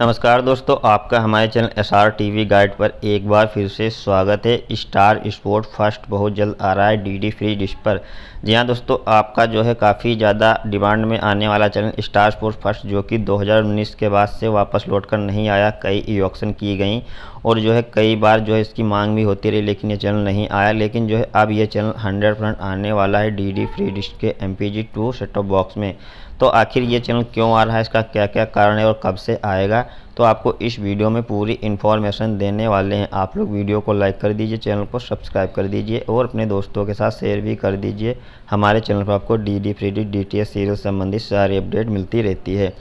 नमस्कार दोस्तों आपका हमारे channel S R T V guide पर एक बार फिर से स्वागत है स्टार स्पोर्ट फर्स्ट बहुत जल्द आ रहा है डीडी फ्री डिश पर जी हाँ दोस्तों आपका जो है काफ़ी ज़्यादा डिमांड में आने वाला चैनल स्टार स्पोर्ट फर्स्ट जो कि 2019 के बाद से वापस लौट कर नहीं आया कई ई ऑक्शन की गई और जो है कई बार जो है इसकी मांग भी होती रही लेकिन ये चैनल नहीं आया लेकिन जो है अब ये चैनल हंड्रेड आने वाला है डी फ्री डिश के M P set top box में तो आखिर ये चैनल क्यों आ रहा है इसका क्या क्या कारण है और कब से आएगा तो आपको इस वीडियो में पूरी इन्फॉर्मेशन देने वाले हैं आप लोग वीडियो को लाइक कर दीजिए चैनल को सब्सक्राइब कर दीजिए और अपने दोस्तों के साथ शेयर भी कर दीजिए हमारे चैनल पर आपको D D free D D T S serial संबंधित सारी अपडेट मिलती रहती है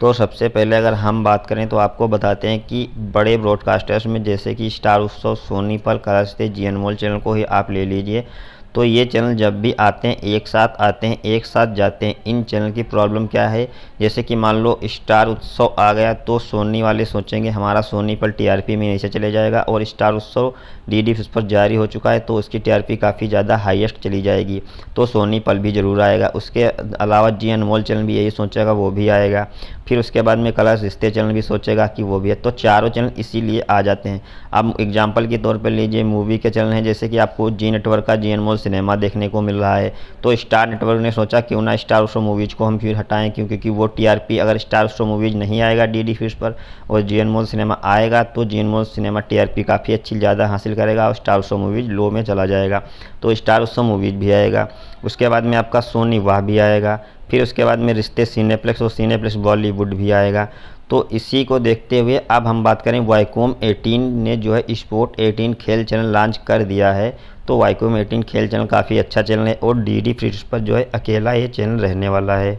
तो सबसे पहले अगर हम बात करें तो आपको बताते हैं कि बड़े ब्रॉडकास्टर्स में जैसे कि स्टार उत्सव सोनी पर कलश थे जी अनमोल चैनल को ही आप ले लीजिए तो ये चैनल जब भी आते हैं एक साथ आते हैं एक साथ जाते हैं इन चैनल की प्रॉब्लम क्या है जैसे कि मान लो स्टार उत्सव आ गया तो सोनी वाले सोचेंगे हमारा सोनी पर टीआरपी में नीचे चले जाएगा और स्टार उत्सव डी डी उस पर जारी हो चुका है तो उसकी टीआरपी काफ़ी ज़्यादा हाईएस्ट चली जाएगी तो सोनी पल भी ज़रूर आएगा उसके अलावा जी अनमोल चैनल भी यही सोचेगा वो भी आएगा फिर उसके बाद में कलर्स रिश्ते चैनल भी सोचेगा कि वो भी है तो चारों चैनल इसीलिए आ जाते हैं अब एग्जाम्पल के तौर पर लीजिए मूवी के चैनल हैं जैसे कि आपको जी नेटवर्क का जी अनमोल सिनेमा देखने को मिल रहा है तो स्टार नेटवर्क ने सोचा क्यों ना स्टार शो मूवीज़ को हम फिर हटाएं क्योंकि कि वो टीआरपी अगर स्टार शो मूवीज़ नहीं आएगा डी डी पर और जी एन मोल सिनेमा आएगा तो Zee Anmol cinema TRP काफ़ी अच्छी ज़्यादा हासिल करेगा और स्टार शो मूवीज़ लो में चला जाएगा तो स्टार शो मूवीज़ भी आएगा उसके बाद में आपका सोनी वाह भी आएगा फिर उसके बाद में रिश्ते सीनेप्लेक्स और सीनेप्लेक्स बॉलीवुड भी आएगा तो इसी को देखते हुए अब हम बात करें वाइकॉम 18 ने जो है स्पोर्ट 18 खेल चैनल लॉन्च कर दिया है तो वाइकॉम 18 खेल चैनल काफ़ी अच्छा चैनल है और डी डी पर जो है अकेला ये चैनल रहने वाला है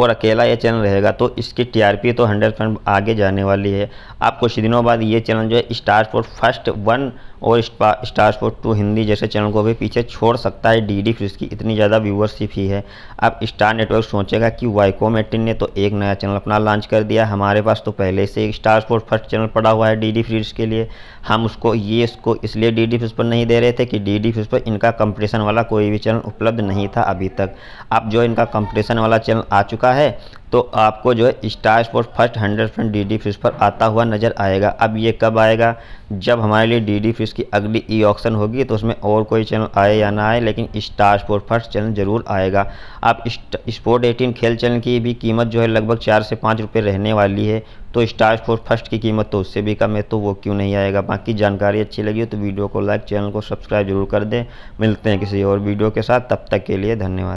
और अकेला ये चैनल रहेगा तो इसकी टीआरपी तो हंड्रेड परसेंट आगे जाने वाली है आप कुछ दिनों बाद ये चैनल जो है स्टार स्पोर्ट फर्स्ट वन और स्टार स्पोर्ट टू हिंदी जैसे चैनल को भी पीछे छोड़ सकता है डी डी फ्यूज की इतनी ज़्यादा व्यूवरशिप ही है अब स्टार नेटवर्क सोचेगा कि वाइको मेटिन ने तो एक नया चैनल अपना लॉन्च कर दिया हमारे पास तो पहले से एक स्टार स्पोर्ट फर्स्ट चैनल पड़ा हुआ है डी डी फ्यूज के लिए हम उसको ये इसको इसलिए डी डी फ्यूज पर नहीं दे रहे थे कि डी डी फ्यूज पर इनका कंपटीशन वाला कोई भी चैनल उपलब्ध नहीं था अभी तक अब जो इनका कंपटीशन वाला चैनल आ चुका है तो आपको जो है star sport first hundred percent D D पर आता हुआ नज़र आएगा अब ये कब आएगा जब हमारे लिए डी डी की अगली ई ऑक्शन होगी तो उसमें और कोई चैनल आए या ना आए लेकिन स्टार स्पोर्ट फर्स्ट चैनल ज़रूर आएगा अब स्पोर्ट एटीन खेल चैनल की भी कीमत जो है लगभग चार से पाँच रुपये रहने वाली है तो स्टार स्पोर्ट फर्स्ट की कीमत तो उससे भी कम है तो वो क्यों नहीं आएगा बाकी जानकारी अच्छी लगी हो तो वीडियो को लाइक चैनल को सब्सक्राइब जरूर कर दें मिलते हैं किसी और वीडियो के साथ तब तक के लिए धन्यवाद